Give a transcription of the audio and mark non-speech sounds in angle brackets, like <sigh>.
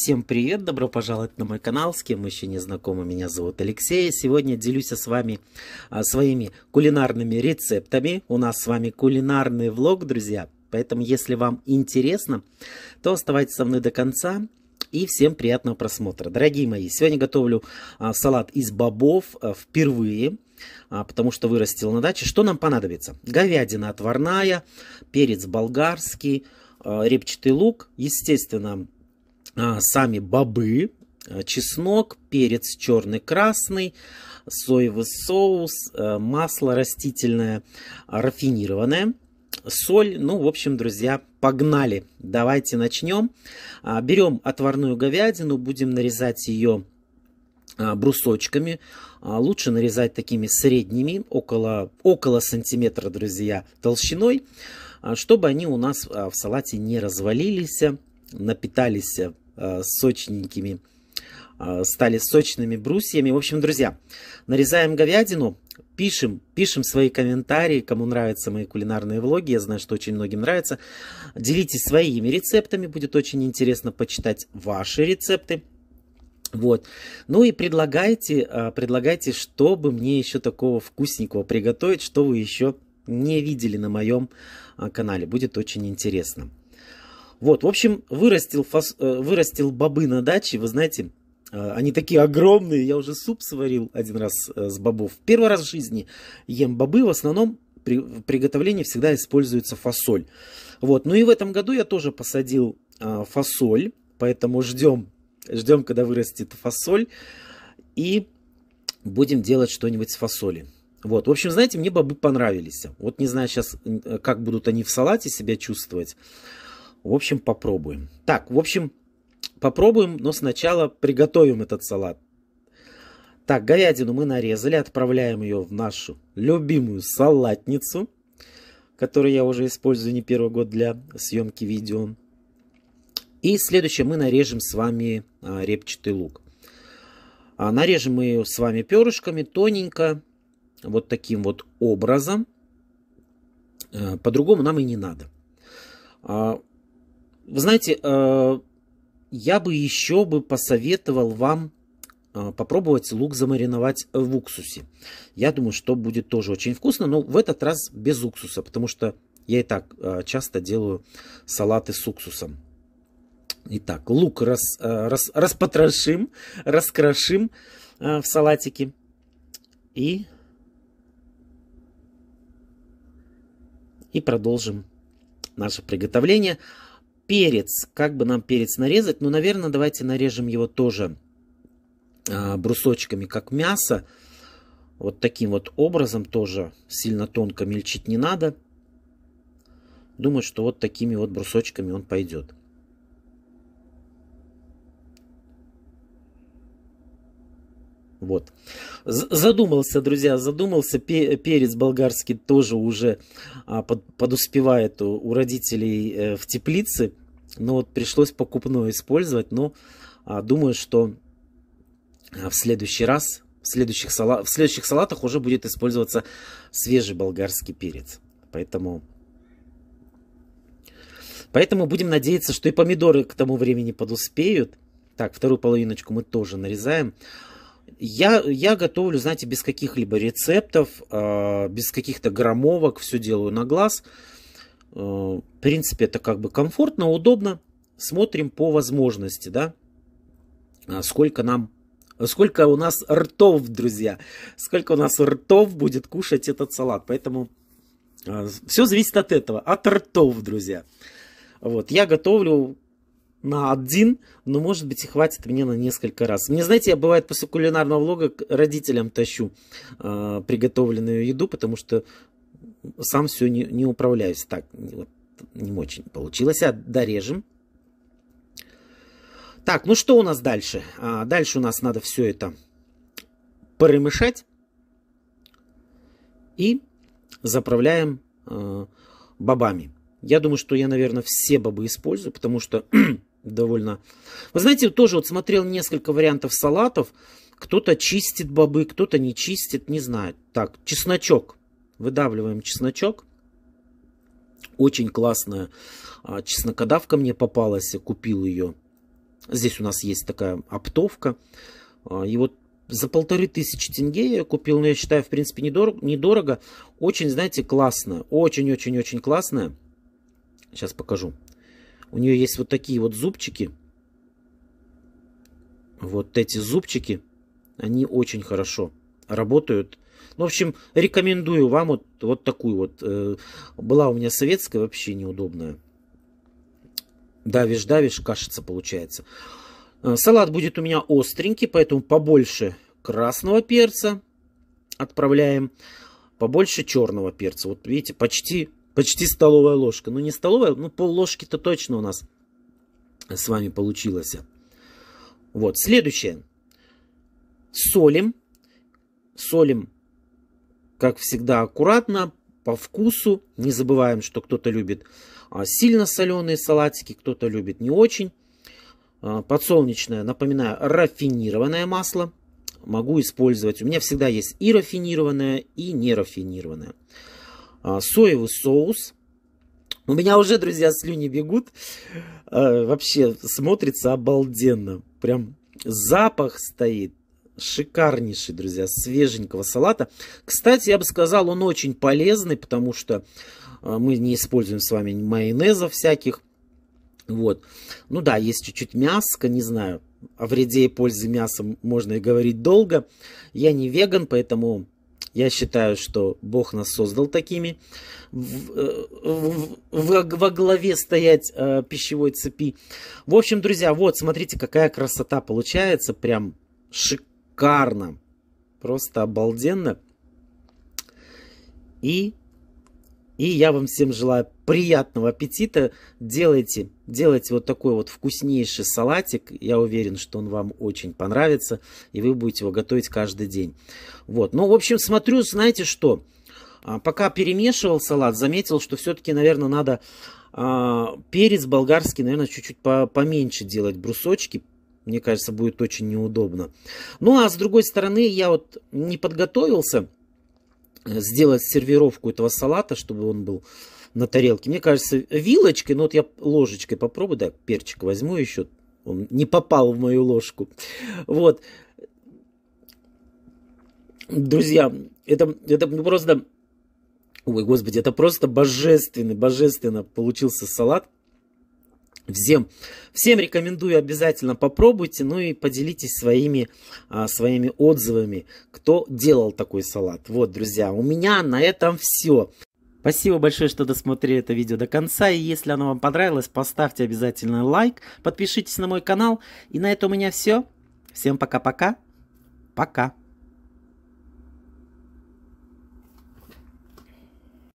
Всем привет, добро пожаловать на мой канал, с кем еще не знакомы, меня зовут Алексей. Сегодня делюсь с вами а, своими кулинарными рецептами. У нас с вами кулинарный влог, друзья, поэтому если вам интересно, то оставайтесь со мной до конца. И всем приятного просмотра. Дорогие мои, сегодня готовлю а, салат из бобов а, впервые, а, потому что вырастил на даче. Что нам понадобится? Говядина отварная, перец болгарский, а, репчатый лук, естественно, а, сами бобы, а, чеснок, перец черный, красный, соевый соус, а, масло растительное, рафинированное, соль. Ну, в общем, друзья, погнали. Давайте начнем. Берем отварную говядину, будем нарезать ее брусочками. Лучше нарезать такими средними, около, около сантиметра, друзья, толщиной, чтобы они у нас в салате не развалились, напитались Э, сочненькими, э, стали сочными брусьями. В общем, друзья, нарезаем говядину, пишем, пишем свои комментарии, кому нравятся мои кулинарные влоги, я знаю, что очень многим нравится. Делитесь своими рецептами, будет очень интересно почитать ваши рецепты. Вот. Ну и предлагайте, э, предлагайте, чтобы мне еще такого вкусненького приготовить, что вы еще не видели на моем канале. Будет очень интересно. Вот, в общем, вырастил, фас... Э, вырастил бобы на даче, вы знаете, э, они такие огромные, я уже суп сварил один раз э, с бобов. Первый раз в жизни ем бобы, в основном при приготовлении всегда используется фасоль. Вот, ну и в этом году я тоже посадил фасоль, поэтому ждем, ждем, когда вырастет фасоль, и будем делать что-нибудь с фасоли. Вот, в общем, знаете, мне бобы понравились. Вот не знаю сейчас, как будут они в салате себя чувствовать. В общем, попробуем. Так, в общем, попробуем, но сначала приготовим этот салат. Так, говядину мы нарезали, отправляем ее в нашу любимую салатницу, которую я уже использую не первый год для съемки видео. И следующее мы нарежем с вами а, репчатый лук. А, нарежем мы ее с вами перышками тоненько, вот таким вот образом. А, по-другому нам и не надо. Вы знаете, э, я бы еще бы посоветовал вам э, попробовать лук замариновать в уксусе. Я думаю, что будет тоже очень вкусно, но в этот раз без уксуса, потому что я и так э, часто делаю салаты с уксусом. Итак, лук рас, рас, распотрошим, раскрошим в салатике. И, и продолжим наше приготовление перец. Как бы нам перец нарезать? Ну, наверное, давайте нарежем его тоже а, брусочками, как мясо. Вот таким вот образом тоже сильно тонко мельчить не надо. Думаю, что вот такими вот брусочками он пойдет. Вот. Задумался, друзья, задумался. Перец болгарский тоже уже а, подуспевает у родителей э, в теплице. Но вот пришлось покупное использовать. Но а, думаю, что а, в следующий раз, в следующих, сала... в следующих салатах уже будет использоваться свежий болгарский перец. Поэтому Поэтому будем надеяться, что и помидоры к тому времени подуспеют. Так, вторую половиночку мы тоже нарезаем. Я, я готовлю, знаете, без каких-либо рецептов, а, без каких-то громовок, все делаю на глаз. Э, в принципе, это как бы комфортно, удобно. Смотрим по возможности, да, а сколько нам, сколько у нас ртов, друзья, сколько у нас ртов будет кушать этот салат. Поэтому а, все зависит от этого, от ртов, друзья. Вот, я готовлю на один, но может быть и хватит мне на несколько раз. Мне, знаете, я бывает после кулинарного влога к родителям тащу э, приготовленную еду, потому что сам все не, не управляюсь. Так, вот, не очень получилось, а дорежем. Так, ну что у нас дальше? А, дальше у нас надо все это перемешать и заправляем э, бобами. Я думаю, что я, наверное, все бобы использую, потому что <clears throat> довольно... Вы знаете, тоже вот смотрел несколько вариантов салатов. Кто-то чистит бобы, кто-то не чистит, не знаю. Так, чесночок. Выдавливаем чесночок. Очень классная а, чеснокодавка мне попалась, я купил ее. Здесь у нас есть такая оптовка. А, и вот за полторы тысячи тенге я купил, но я считаю, в принципе, недорого. недорого. Очень, знаете, классная. Очень-очень-очень классная. Сейчас покажу. У нее есть вот такие вот зубчики. Вот эти зубчики, они очень хорошо работают. Ну, в общем, рекомендую вам вот, вот такую вот. Э, была у меня советская, вообще неудобная. Давишь-давишь, кашица получается. Э, салат будет у меня остренький, поэтому побольше красного перца отправляем, побольше черного перца. Вот видите, почти Почти столовая ложка. Ну, не столовая, ну, пол ложки-то точно у нас с вами получилось. Вот, следующее. Солим. Солим, как всегда, аккуратно, по вкусу. Не забываем, что кто-то любит а, сильно соленые салатики, кто-то любит не очень. А, подсолнечное, напоминаю, рафинированное масло. Могу использовать. У меня всегда есть и рафинированное, и нерафинированное. рафинированное. Э, соевый соус. У меня уже, друзья, слюни бегут. Э, вообще смотрится обалденно. Прям запах стоит шикарнейший, друзья, свеженького салата. Кстати, я бы сказал, он очень полезный, потому что э, мы не используем с вами майонеза всяких. Вот. Ну да, есть чуть-чуть мяско, не знаю, о вреде и пользе мяса можно и говорить долго. Я не веган, поэтому я считаю, что Бог нас создал такими. В, э, в, в, во главе стоять э, пищевой цепи. В общем, друзья, вот смотрите, какая красота получается. Прям шикарно. Просто обалденно. И и я вам всем желаю приятного аппетита. Делайте, делайте вот такой вот вкуснейший салатик. Я уверен, что он вам очень понравится. И вы будете его готовить каждый день. Вот. Ну, в общем, смотрю, знаете что? А, пока перемешивал салат, заметил, что все-таки, наверное, надо а, перец болгарский, наверное, чуть-чуть поменьше делать брусочки. Мне кажется, будет очень неудобно. Ну, а с другой стороны, я вот не подготовился сделать сервировку этого салата, чтобы он был на тарелке. Мне кажется, вилочкой, ну вот я ложечкой попробую, да, перчик возьму еще, он не попал в мою ложку. Вот. Друзья, это, это просто... Ой, господи, это просто божественный, божественно получился салат. Всем, всем рекомендую обязательно попробуйте, ну и поделитесь своими, а, своими отзывами, кто делал такой салат. Вот, друзья, у меня на этом все. Спасибо большое, что досмотрели это видео до конца. И если оно вам понравилось, поставьте обязательно лайк, подпишитесь на мой канал. И на этом у меня все. Всем пока-пока. Пока. -пока. пока.